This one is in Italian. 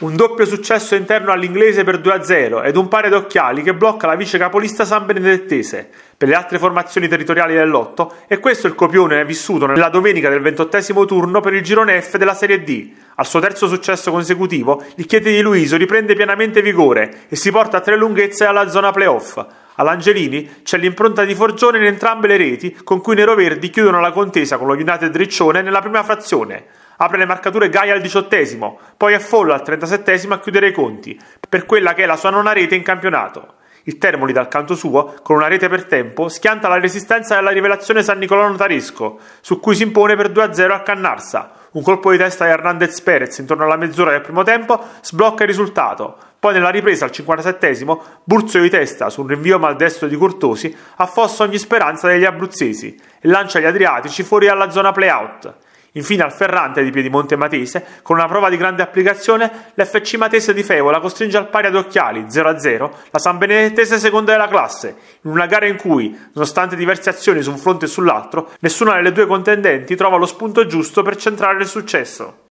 Un doppio successo interno all'inglese per 2-0 ed un pare d'occhiali che blocca la vice capolista sanbenedettese. Per le altre formazioni territoriali del Lotto, è questo il copione vissuto nella domenica del ventottesimo turno per il girone F della Serie D. Al suo terzo successo consecutivo, il Chieti di Luiso riprende pienamente vigore e si porta a tre lunghezze alla zona playoff. All'Angelini c'è l'impronta di Forgione in entrambe le reti con cui i neroverdi chiudono la contesa con lo United Riccione nella prima frazione apre le marcature Gaia al diciottesimo, poi è Follo al trentasettesimo a chiudere i conti, per quella che è la sua nona rete in campionato. Il Termoli dal canto suo, con una rete per tempo, schianta la resistenza della rivelazione San Nicolò Notarisco, su cui si impone per 2-0 a Cannarsa. Un colpo di testa di Hernandez Perez intorno alla mezz'ora del primo tempo sblocca il risultato. Poi nella ripresa al 57esimo, Burzio di testa su un rinvio maldestro di Cortosi affossa ogni speranza degli abruzzesi e lancia gli Adriatici fuori dalla zona play-out. Infine al Ferrante di Piedimonte Matese, con una prova di grande applicazione, l'FC Matese di Fevola costringe al pari ad occhiali 0-0 la San Benedettese seconda della classe, in una gara in cui, nonostante diverse azioni su un fronte e sull'altro, nessuna delle due contendenti trova lo spunto giusto per centrare il successo.